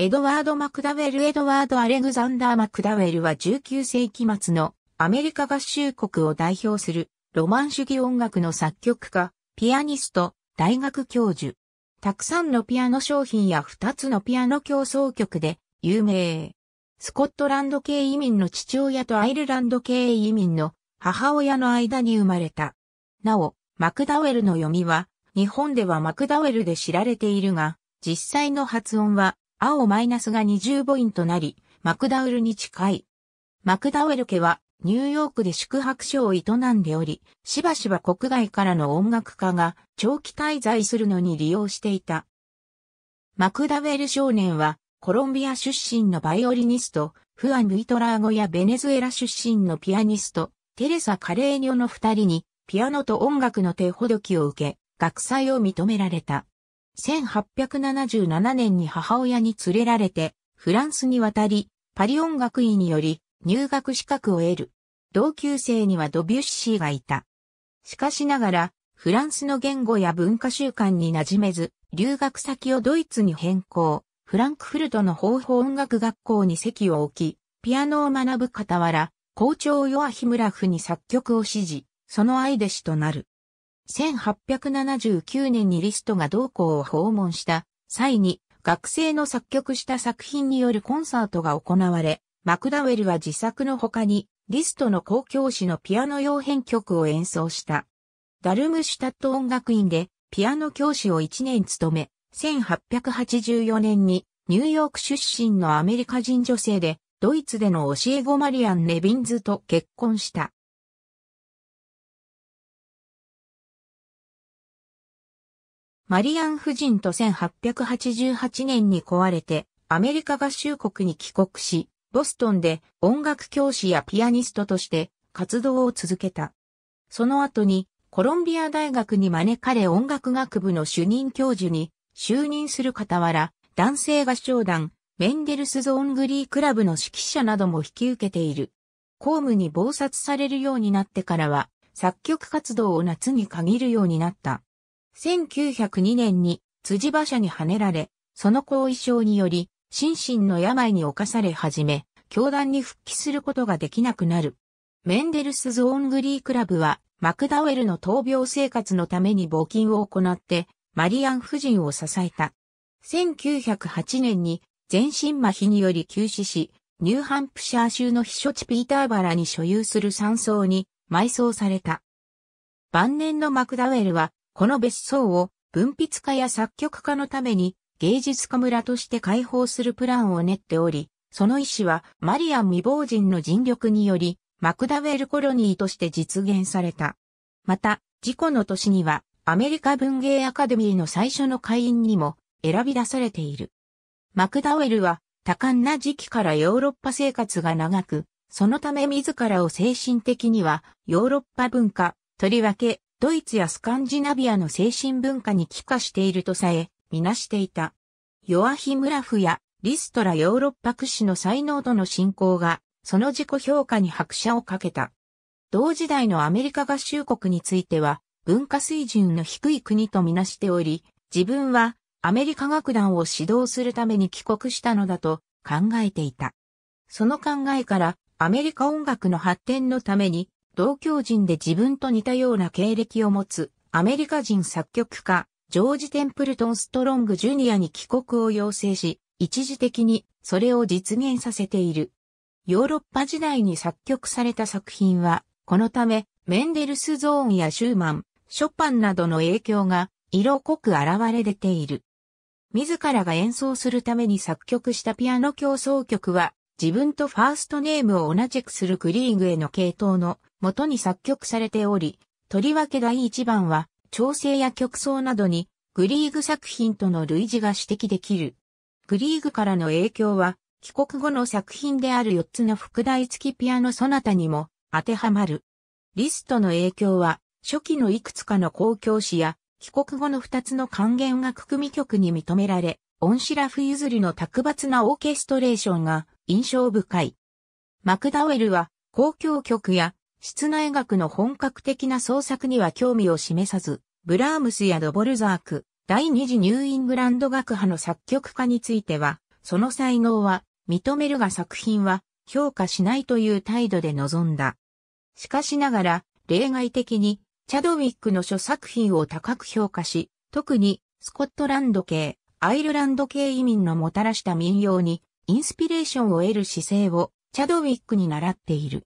エドワード・マクダウェル・エドワード・アレグザンダー・マクダウェルは19世紀末のアメリカ合衆国を代表するロマン主義音楽の作曲家、ピアニスト、大学教授。たくさんのピアノ商品や2つのピアノ競争曲で有名。スコットランド系移民の父親とアイルランド系移民の母親の間に生まれた。なお、マクダウェルの読みは日本ではマクダウェルで知られているが、実際の発音は青マイナスが20ボインとなり、マクダウルに近い。マクダウェル家はニューヨークで宿泊所を営んでおり、しばしば国外からの音楽家が長期滞在するのに利用していた。マクダウェル少年はコロンビア出身のバイオリニスト、フアン・ルイトラーゴやベネズエラ出身のピアニスト、テレサ・カレーニョの二人に、ピアノと音楽の手ほどきを受け、学祭を認められた。1877年に母親に連れられて、フランスに渡り、パリ音楽院により入学資格を得る。同級生にはドビュッシーがいた。しかしながら、フランスの言語や文化習慣に馴染めず、留学先をドイツに変更、フランクフルトの方法音楽学校に席を置き、ピアノを学ぶ傍ら、校長ヨアヒムラフに作曲を指示、その愛弟子となる。1879年にリストが同校を訪問した際に学生の作曲した作品によるコンサートが行われ、マクダウェルは自作の他にリストの公共誌のピアノ用編曲を演奏した。ダルムシュタット音楽院でピアノ教師を1年務め、1884年にニューヨーク出身のアメリカ人女性で、ドイツでの教え子マリアン・レビンズと結婚した。マリアン夫人と1888年に壊れて、アメリカ合衆国に帰国し、ボストンで音楽教師やピアニストとして活動を続けた。その後にコロンビア大学に招かれ音楽学部の主任教授に就任する傍ら、男性合唱団、メンデルスゾーングリークラブの指揮者なども引き受けている。公務に暴殺されるようになってからは、作曲活動を夏に限るようになった。1902年に辻馬車にはねられ、その後遺症により、心身の病に侵され始め、教団に復帰することができなくなる。メンデルス・ゾーングリークラブは、マクダウェルの闘病生活のために募金を行って、マリアン夫人を支えた。1908年に全身麻痺により急死し、ニューハンプシャー州の避暑地ピーターバラに所有する山荘に埋葬された。晩年のマクダウェルはこの別荘を文筆家や作曲家のために芸術家村として開放するプランを練っており、その意思はマリアン未亡人の尽力により、マクダウェルコロニーとして実現された。また、事故の年には、アメリカ文芸アカデミーの最初の会員にも選び出されている。マクダウェルは多感な時期からヨーロッパ生活が長く、そのため自らを精神的にはヨーロッパ文化、とりわけドイツやスカンジナビアの精神文化に帰化しているとさえ、みなしていた。ヨアヒムラフやリストラヨーロッパ屈指の才能との信仰が、その自己評価に拍車をかけた。同時代のアメリカ合衆国については、文化水準の低い国とみなしており、自分はアメリカ楽団を指導するために帰国したのだと考えていた。その考えからアメリカ音楽の発展のために同郷人で自分と似たような経歴を持つアメリカ人作曲家、ジョージ・テンプルトン・ストロング・ジュニアに帰国を要請し、一時的にそれを実現させている。ヨーロッパ時代に作曲された作品は、このため、メンデルスゾーンやシューマン、ショパンなどの影響が色濃く現れ出ている。自らが演奏するために作曲したピアノ競争曲は、自分とファーストネームを同じくするクリーグへの系統の元に作曲されており、とりわけ第1番は、調整や曲奏などに、グリーグ作品との類似が指摘できる。グリーグからの影響は、帰国後の作品である4つの副題付きピアノソナタにも当てはまる。リストの影響は、初期のいくつかの公共詩や、帰国後の2つの還元楽組曲に認められ、オンシラフ譲りの卓抜なオーケストレーションが印象深い。マクダウェルは、公共曲や室内学の本格的な創作には興味を示さず、ブラームスやドボルザーク、第二次ニューイングランド学派の作曲家については、その才能は認めるが作品は評価しないという態度で臨んだ。しかしながら、例外的に、チャドウィックの諸作品を高く評価し、特に、スコットランド系、アイルランド系移民のもたらした民謡に、インスピレーションを得る姿勢を、チャドウィックに習っている。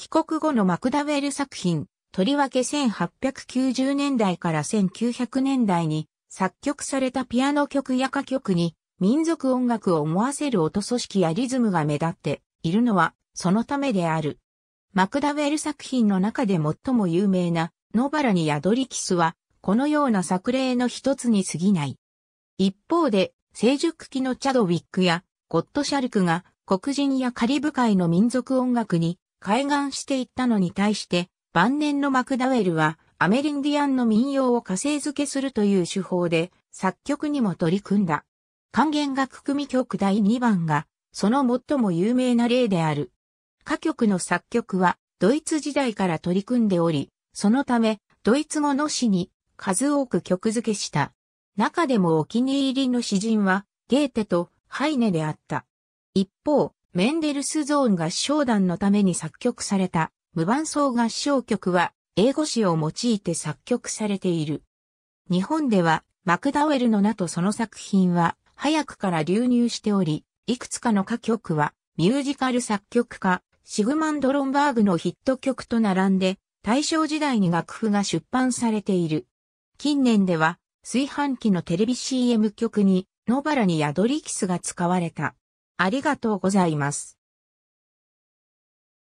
帰国後のマクダウェル作品、とりわけ1890年代から1900年代に作曲されたピアノ曲や歌曲に民族音楽を思わせる音組織やリズムが目立っているのはそのためである。マクダウェル作品の中で最も有名な野ラに宿りキスはこのような作例の一つに過ぎない。一方で成熟期のチャドウィックやゴッドシャルクが黒人やカリブ海の民族音楽に開眼していったのに対して、晩年のマクダウェルは、アメリンディアンの民謡を火星付けするという手法で、作曲にも取り組んだ。還元楽組曲第2番が、その最も有名な例である。歌曲の作曲は、ドイツ時代から取り組んでおり、そのため、ドイツ語の詩に数多く曲付けした。中でもお気に入りの詩人は、ゲーテとハイネであった。一方、メンデルスゾーン合唱団のために作曲された無伴奏合唱曲は英語詞を用いて作曲されている。日本ではマクダウェルの名とその作品は早くから流入しており、いくつかの歌曲はミュージカル作曲家シグマンド・ロンバーグのヒット曲と並んで大正時代に楽譜が出版されている。近年では炊飯器のテレビ CM 曲に野原に宿りキスが使われた。ありがとうございます。